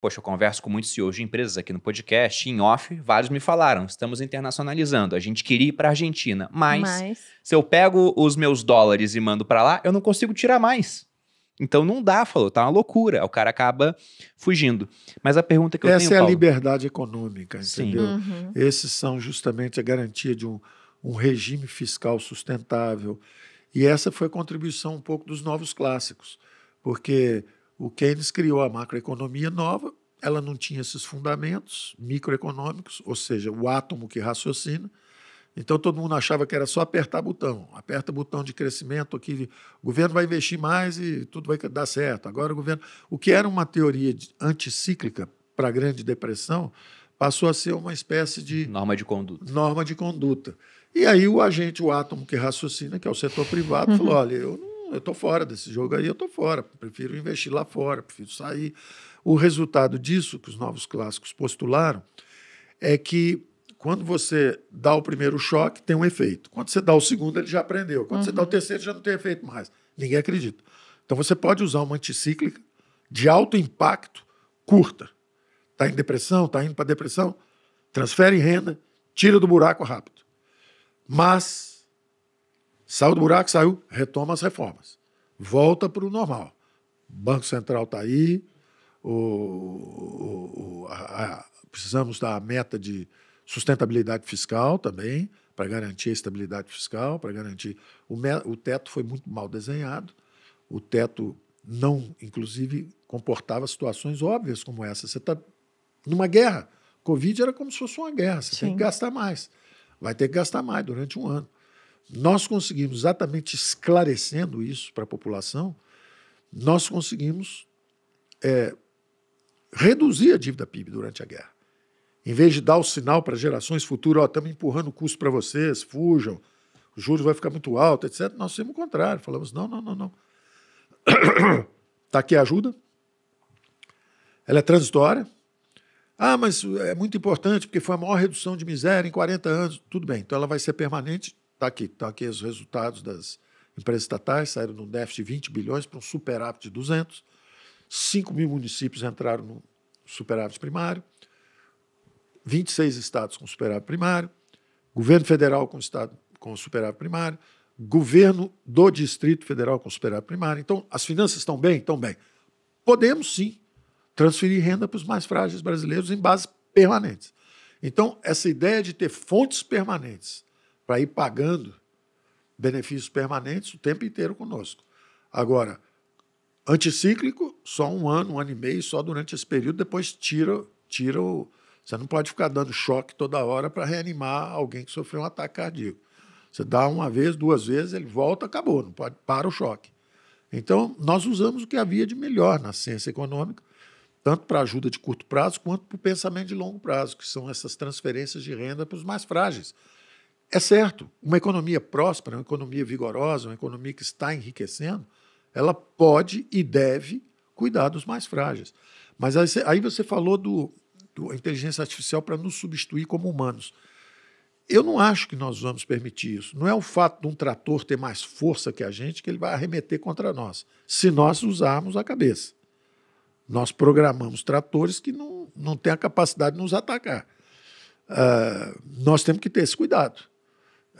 Poxa, eu converso com muitos CEOs de empresas aqui no podcast, em off, vários me falaram, estamos internacionalizando, a gente queria ir para a Argentina, mas, mas, se eu pego os meus dólares e mando para lá, eu não consigo tirar mais. Então não dá, falou, tá uma loucura. O cara acaba fugindo. Mas a pergunta que eu Essa tenho, Essa é a Paulo... liberdade econômica, entendeu? Uhum. Esses são justamente a garantia de um, um regime fiscal sustentável. E essa foi a contribuição um pouco dos novos clássicos, porque o Keynes criou a macroeconomia nova, ela não tinha esses fundamentos microeconômicos, ou seja, o átomo que raciocina. Então todo mundo achava que era só apertar botão, aperta botão de crescimento aqui, o governo vai investir mais e tudo vai dar certo. Agora o governo, o que era uma teoria anticíclica para a Grande Depressão, passou a ser uma espécie de norma de conduta. Norma de conduta. E aí o agente, o átomo que raciocina, que é o setor privado, falou: "Olha, eu não eu estou fora desse jogo aí, eu estou fora. Prefiro investir lá fora, prefiro sair. O resultado disso que os novos clássicos postularam é que quando você dá o primeiro choque, tem um efeito. Quando você dá o segundo, ele já aprendeu. Quando uhum. você dá o uhum. terceiro, já não tem efeito mais. Ninguém acredita. Então você pode usar uma anticíclica de alto impacto, curta. Está em depressão, está indo para depressão, transfere renda, tira do buraco rápido. Mas Saiu do buraco, saiu, retoma as reformas. Volta para o normal. O Banco Central está aí, o, o, a, a, precisamos da meta de sustentabilidade fiscal também, para garantir a estabilidade fiscal, para garantir. O, o teto foi muito mal desenhado, o teto não, inclusive, comportava situações óbvias como essa. Você está numa guerra. Covid era como se fosse uma guerra, você Sim. tem que gastar mais. Vai ter que gastar mais durante um ano nós conseguimos, exatamente esclarecendo isso para a população, nós conseguimos é, reduzir a dívida PIB durante a guerra. Em vez de dar o sinal para gerações futuras, estamos empurrando o custo para vocês, fujam, o juros vai ficar muito alto, etc. Nós fizemos o contrário, falamos, não, não, não, não. Está aqui a ajuda, ela é transitória. Ah, mas é muito importante porque foi a maior redução de miséria em 40 anos. Tudo bem, então ela vai ser permanente Está aqui, tá aqui os resultados das empresas estatais, saíram de um déficit de 20 bilhões para um superávit de 200. 5 mil municípios entraram no superávit primário, 26 estados com superávit primário, governo federal com, estado, com superávit primário, governo do Distrito Federal com superávit primário. Então, as finanças estão bem? Estão bem. Podemos, sim, transferir renda para os mais frágeis brasileiros em bases permanentes. Então, essa ideia de ter fontes permanentes para ir pagando benefícios permanentes o tempo inteiro conosco. Agora, anticíclico, só um ano, um ano e meio, só durante esse período, depois tira, tira o. Você não pode ficar dando choque toda hora para reanimar alguém que sofreu um ataque cardíaco. Você dá uma vez, duas vezes, ele volta, acabou, não pode, para o choque. Então, nós usamos o que havia de melhor na ciência econômica, tanto para ajuda de curto prazo quanto para o pensamento de longo prazo, que são essas transferências de renda para os mais frágeis. É certo, uma economia próspera, uma economia vigorosa, uma economia que está enriquecendo, ela pode e deve cuidar dos mais frágeis. Mas aí você, falou do, do inteligência artificial para nos substituir como humanos. Eu não acho que nós vamos permitir isso. Não é o fato de um trator ter mais força que a gente que ele vai arremeter contra nós, se nós usarmos a cabeça. Nós programamos tratores que não, não têm a capacidade de nos atacar. Uh, nós temos que ter esse cuidado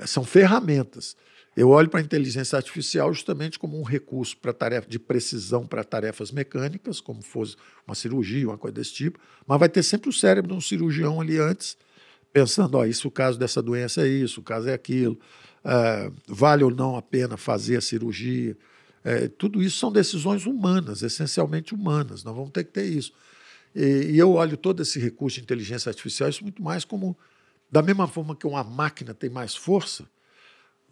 são ferramentas. Eu olho para a inteligência artificial justamente como um recurso para tarefa de precisão para tarefas mecânicas, como fosse uma cirurgia, uma coisa desse tipo, mas vai ter sempre o cérebro de um cirurgião ali antes, pensando, ó, isso o caso dessa doença é isso, o caso é aquilo, eh, vale ou não a pena fazer a cirurgia. Eh, tudo isso são decisões humanas, essencialmente humanas. Nós vamos ter que ter isso. E, e eu olho todo esse recurso de inteligência artificial isso muito mais como da mesma forma que uma máquina tem mais força,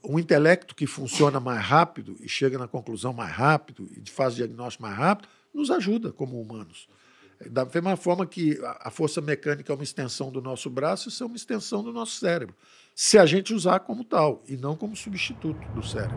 um intelecto que funciona mais rápido e chega na conclusão mais rápido e faz o diagnóstico mais rápido, nos ajuda como humanos. Da mesma forma que a força mecânica é uma extensão do nosso braço, isso é uma extensão do nosso cérebro. Se a gente usar como tal e não como substituto do cérebro.